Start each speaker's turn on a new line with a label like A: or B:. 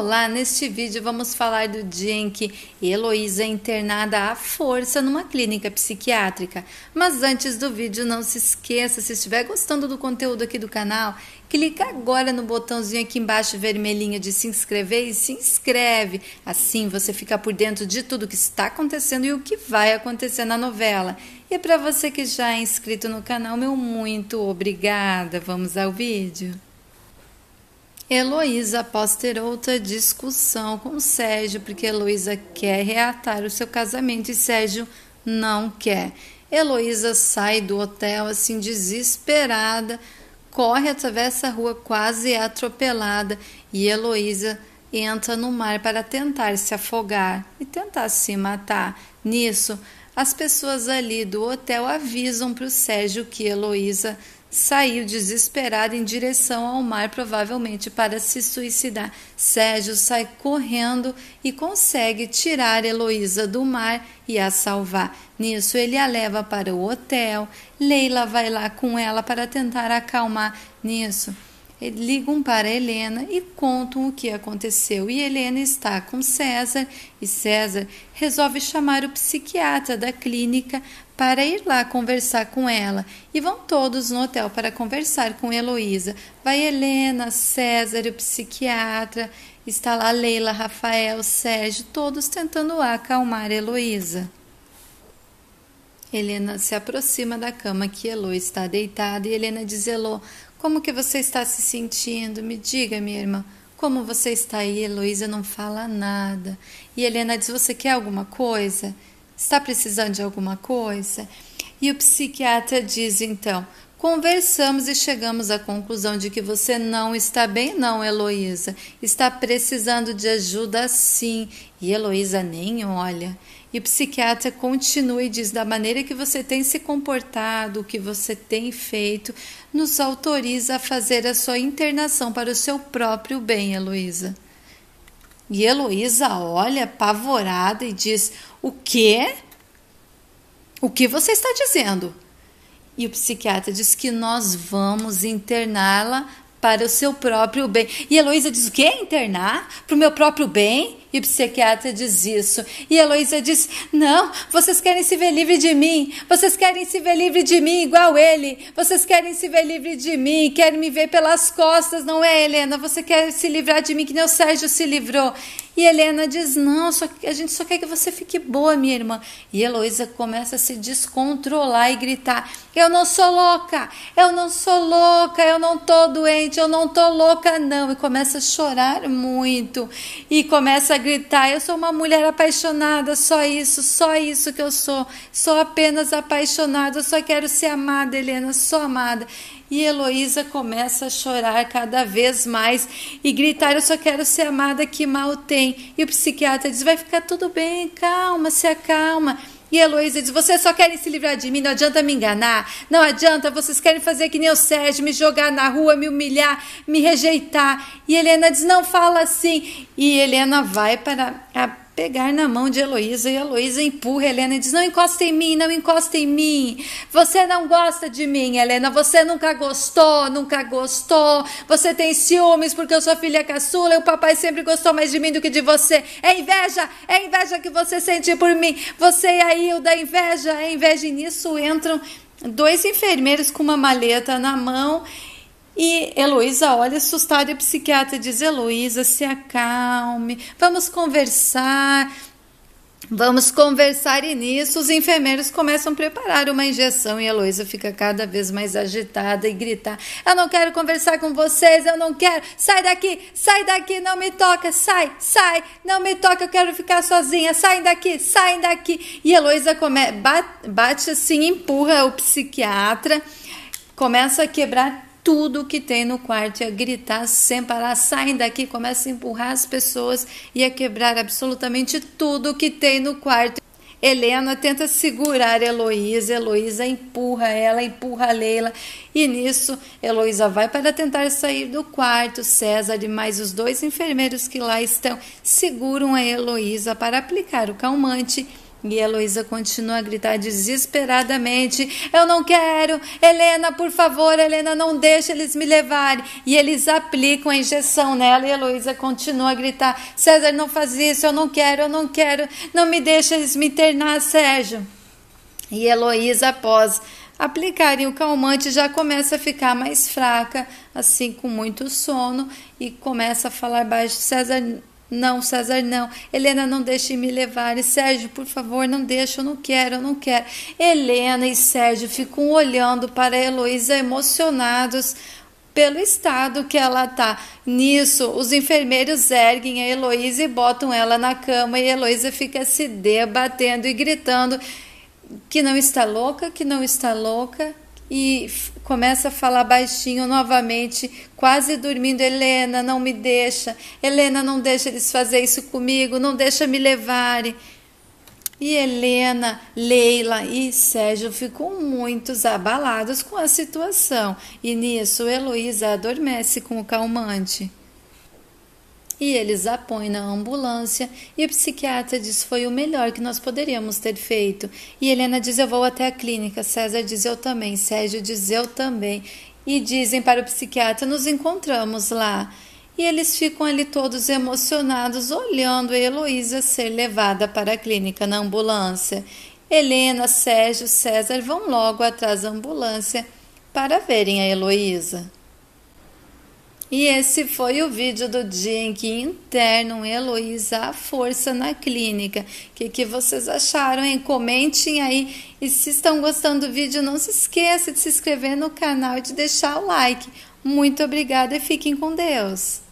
A: Olá, neste vídeo vamos falar do dia em que Heloísa é internada à força numa clínica psiquiátrica. Mas antes do vídeo, não se esqueça, se estiver gostando do conteúdo aqui do canal, clica agora no botãozinho aqui embaixo vermelhinho de se inscrever e se inscreve. Assim você fica por dentro de tudo o que está acontecendo e o que vai acontecer na novela. E para você que já é inscrito no canal, meu muito obrigada. Vamos ao vídeo. Heloísa, após ter outra discussão com Sérgio, porque Heloísa quer reatar o seu casamento e Sérgio não quer. Heloísa sai do hotel assim desesperada, corre através da rua quase é atropelada e Heloísa entra no mar para tentar se afogar e tentar se matar. Nisso, as pessoas ali do hotel avisam para o Sérgio que Heloísa saiu desesperado em direção ao mar, provavelmente para se suicidar. Sérgio sai correndo e consegue tirar Heloísa do mar e a salvar. Nisso, ele a leva para o hotel. Leila vai lá com ela para tentar acalmar. Nisso, ligam para Helena e contam o que aconteceu. E Helena está com César e César resolve chamar o psiquiatra da clínica para ir lá conversar com ela e vão todos no hotel para conversar com Heloísa. Vai Helena, César, o psiquiatra, está lá Leila, Rafael, Sérgio, todos tentando acalmar Heloísa. Helena se aproxima da cama que Elo está deitada e Helena diz: Elo, como que você está se sentindo? Me diga, minha irmã, como você está aí? Heloísa não fala nada. E Helena diz: Você quer alguma coisa? Está precisando de alguma coisa? E o psiquiatra diz então: Conversamos e chegamos à conclusão de que você não está bem, não, Heloísa. Está precisando de ajuda sim. E Heloísa nem olha. E o psiquiatra continua e diz: da maneira que você tem se comportado, o que você tem feito, nos autoriza a fazer a sua internação para o seu próprio bem, Heloísa. E Heloísa olha apavorada e diz: O quê? O que você está dizendo? E o psiquiatra diz que nós vamos interná-la para o seu próprio bem. E Heloísa diz: O quê? Internar? Para o meu próprio bem? E o psiquiatra diz isso. E Heloísa diz: Não, vocês querem se ver livre de mim. Vocês querem se ver livre de mim igual ele. Vocês querem se ver livre de mim. Querem me ver pelas costas, não é, Helena? Você quer se livrar de mim que nem o Sérgio se livrou. E Helena diz: Não, só, a gente só quer que você fique boa, minha irmã. E Heloísa começa a se descontrolar e gritar: Eu não sou louca, eu não sou louca, eu não tô doente, eu não tô louca, não. E começa a chorar muito e começa a gritar: Eu sou uma mulher apaixonada, só isso, só isso que eu sou, sou apenas apaixonada, eu só quero ser amada, Helena, sou amada e Heloísa começa a chorar cada vez mais e gritar: Eu só quero ser amada, que mal tem. E o psiquiatra diz: Vai ficar tudo bem, calma, se acalma. E Heloísa diz: Vocês só querem se livrar de mim, não adianta me enganar, não adianta, vocês querem fazer que nem o Sérgio, me jogar na rua, me humilhar, me rejeitar. E Helena diz: Não fala assim. E Helena vai para a pegar na mão de Heloísa e Heloísa empurra Helena e diz: Não encosta em mim, não encosta em mim. Você não gosta de mim, Helena. Você nunca gostou, nunca gostou. Você tem ciúmes porque eu sou filha caçula e o papai sempre gostou mais de mim do que de você. É inveja, é inveja que você sente por mim. Você e a Hilda, é inveja, é inveja. E nisso entram dois enfermeiros com uma maleta na mão e Heloísa olha assustada e o psiquiatra diz: Heloísa, se acalme, vamos conversar. Vamos conversar e nisso os enfermeiros começam a preparar uma injeção e a Heloísa fica cada vez mais agitada e grita: Eu não quero conversar com vocês, eu não quero, sai daqui, sai daqui, não me toca, sai, sai, não me toca, eu quero ficar sozinha, sai daqui, sai daqui. E a Heloísa come... bate assim, empurra o psiquiatra, começa a quebrar tudo que tem no quarto, ia é gritar sem parar, saem daqui, começa a empurrar as pessoas, ia quebrar absolutamente tudo que tem no quarto. Helena tenta segurar Heloísa, Heloísa empurra ela, empurra Leila, e nisso Heloísa vai para tentar sair do quarto. César e mais os dois enfermeiros que lá estão seguram a Heloísa para aplicar o calmante e Heloísa continua a gritar desesperadamente: Eu não quero! Helena, por favor, Helena, não deixe eles me levarem. E eles aplicam a injeção nela e Heloísa continua a gritar: César, não faz isso, eu não quero, eu não quero, não me deixe eles me internar, Sérgio. E Heloísa, após aplicarem o calmante, já começa a ficar mais fraca, assim, com muito sono, e começa a falar baixo: César, não, César, não. Helena, não deixe me levar. E Sérgio, por favor, não deixe, eu não quero, eu não quero. Helena e Sérgio ficam olhando para a Heloísa emocionados pelo estado que ela tá. Nisso, os enfermeiros erguem a Heloísa e botam ela na cama e a Heloísa fica se debatendo e gritando que não está louca, que não está louca e começa a falar baixinho novamente, quase dormindo: Helena, não me deixa, Helena, não deixa eles fazer isso comigo, não deixa me levarem. E Helena, Leila e Sérgio ficam muito abalados com a situação, e nisso Heloísa adormece com o calmante e eles a põem na ambulância. E o psiquiatra diz: Foi o melhor que nós poderíamos ter feito. E Helena diz: Eu vou até a clínica. César diz: Eu também. Sérgio diz: Eu também. E dizem para o psiquiatra: Nos encontramos lá. E eles ficam ali todos emocionados, olhando a Heloísa ser levada para a clínica na ambulância. Helena, Sérgio, César vão logo atrás da ambulância para verem a Heloísa. E esse foi o vídeo do dia em que internam Heloísa à força na clínica. O que, que vocês acharam, hein? Comentem aí. E se estão gostando do vídeo, não se esqueça de se inscrever no canal e de deixar o like. Muito obrigada e fiquem com Deus!